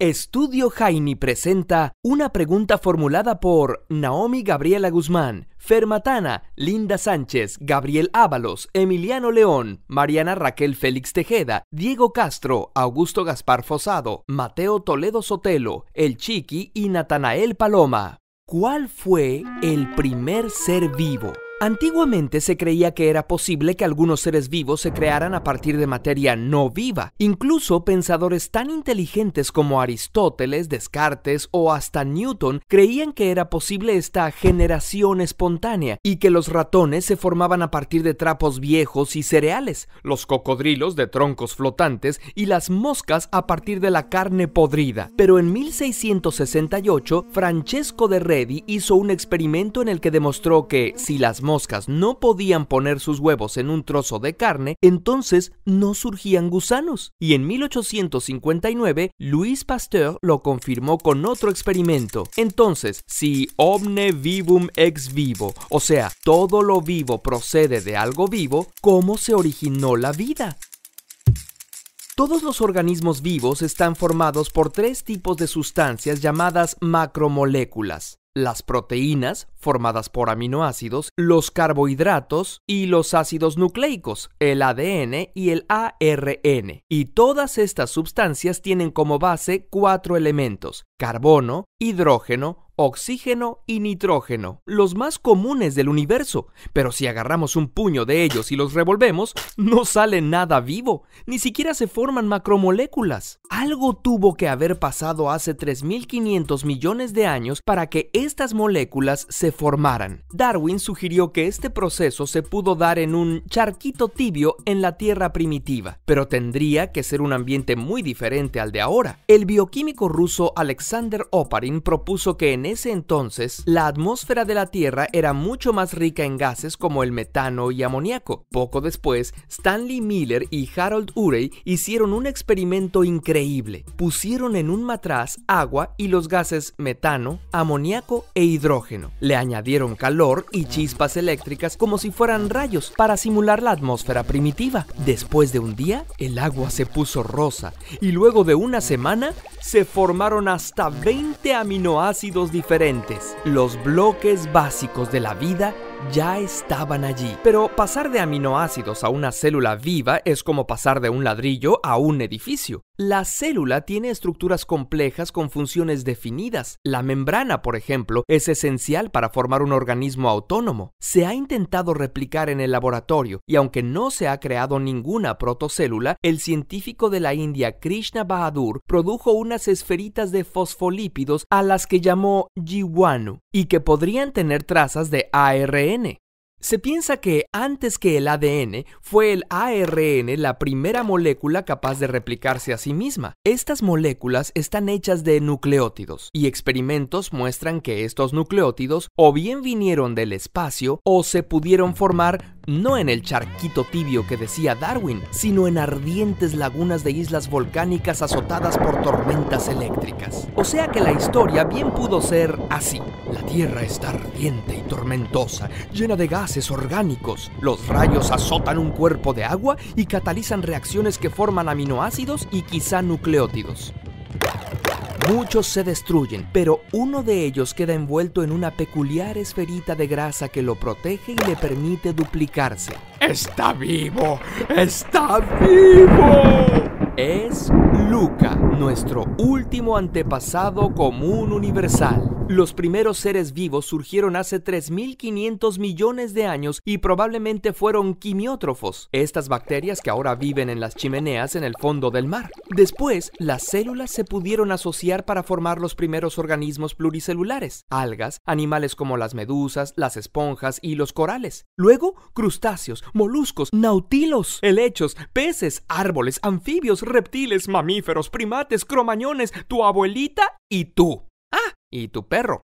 Estudio Jaini presenta una pregunta formulada por Naomi Gabriela Guzmán, Fermatana, Linda Sánchez, Gabriel Ábalos, Emiliano León, Mariana Raquel Félix Tejeda, Diego Castro, Augusto Gaspar Fosado, Mateo Toledo Sotelo, El Chiqui y Natanael Paloma. ¿Cuál fue el primer ser vivo? Antiguamente se creía que era posible que algunos seres vivos se crearan a partir de materia no viva. Incluso pensadores tan inteligentes como Aristóteles, Descartes o hasta Newton creían que era posible esta generación espontánea y que los ratones se formaban a partir de trapos viejos y cereales, los cocodrilos de troncos flotantes y las moscas a partir de la carne podrida. Pero en 1668, Francesco de Redi hizo un experimento en el que demostró que si las moscas no podían poner sus huevos en un trozo de carne, entonces no surgían gusanos. Y en 1859, Louis Pasteur lo confirmó con otro experimento. Entonces, si omne vivum ex vivo, o sea, todo lo vivo procede de algo vivo, ¿cómo se originó la vida? Todos los organismos vivos están formados por tres tipos de sustancias llamadas macromoléculas las proteínas, formadas por aminoácidos, los carbohidratos y los ácidos nucleicos, el ADN y el ARN. Y todas estas sustancias tienen como base cuatro elementos, carbono, hidrógeno, oxígeno y nitrógeno, los más comunes del universo, pero si agarramos un puño de ellos y los revolvemos, no sale nada vivo, ni siquiera se forman macromoléculas. Algo tuvo que haber pasado hace 3.500 millones de años para que estas moléculas se formaran. Darwin sugirió que este proceso se pudo dar en un charquito tibio en la Tierra primitiva, pero tendría que ser un ambiente muy diferente al de ahora. El bioquímico ruso Alexander Oparin propuso que en ese entonces, la atmósfera de la Tierra era mucho más rica en gases como el metano y amoníaco. Poco después, Stanley Miller y Harold Urey hicieron un experimento increíble. Pusieron en un matraz agua y los gases metano, amoníaco e hidrógeno. Le añadieron calor y chispas eléctricas como si fueran rayos para simular la atmósfera primitiva. Después de un día, el agua se puso rosa y luego de una semana se formaron hasta 20 aminoácidos diferentes, los bloques básicos de la vida ya estaban allí. Pero pasar de aminoácidos a una célula viva es como pasar de un ladrillo a un edificio. La célula tiene estructuras complejas con funciones definidas. La membrana, por ejemplo, es esencial para formar un organismo autónomo. Se ha intentado replicar en el laboratorio y aunque no se ha creado ninguna protocélula, el científico de la India Krishna Bahadur produjo unas esferitas de fosfolípidos a las que llamó jiwanu y que podrían tener trazas de ARN. Se piensa que antes que el ADN, fue el ARN la primera molécula capaz de replicarse a sí misma. Estas moléculas están hechas de nucleótidos, y experimentos muestran que estos nucleótidos o bien vinieron del espacio o se pudieron formar no en el charquito tibio que decía Darwin, sino en ardientes lagunas de islas volcánicas azotadas por tormentas eléctricas. O sea que la historia bien pudo ser así. La Tierra está ardiente y tormentosa, llena de gases orgánicos. Los rayos azotan un cuerpo de agua y catalizan reacciones que forman aminoácidos y quizá nucleótidos. Muchos se destruyen, pero uno de ellos queda envuelto en una peculiar esferita de grasa que lo protege y le permite duplicarse. ¡Está vivo! ¡Está vivo! Es Luca, nuestro último antepasado común universal. Los primeros seres vivos surgieron hace 3.500 millones de años y probablemente fueron quimiótrofos, estas bacterias que ahora viven en las chimeneas en el fondo del mar. Después, las células se pudieron asociar para formar los primeros organismos pluricelulares, algas, animales como las medusas, las esponjas y los corales. Luego, crustáceos, moluscos, nautilos, helechos, peces, árboles, anfibios, reptiles, mamíferos, primates, cromañones, tu abuelita y tú y tu perro.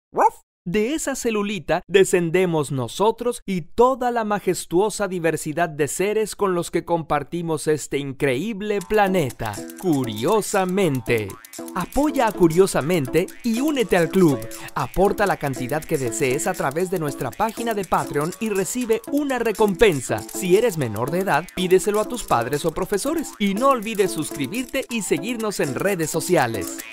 De esa celulita descendemos nosotros y toda la majestuosa diversidad de seres con los que compartimos este increíble planeta. Curiosamente. Apoya a Curiosamente y únete al club. Aporta la cantidad que desees a través de nuestra página de Patreon y recibe una recompensa. Si eres menor de edad, pídeselo a tus padres o profesores. Y no olvides suscribirte y seguirnos en redes sociales.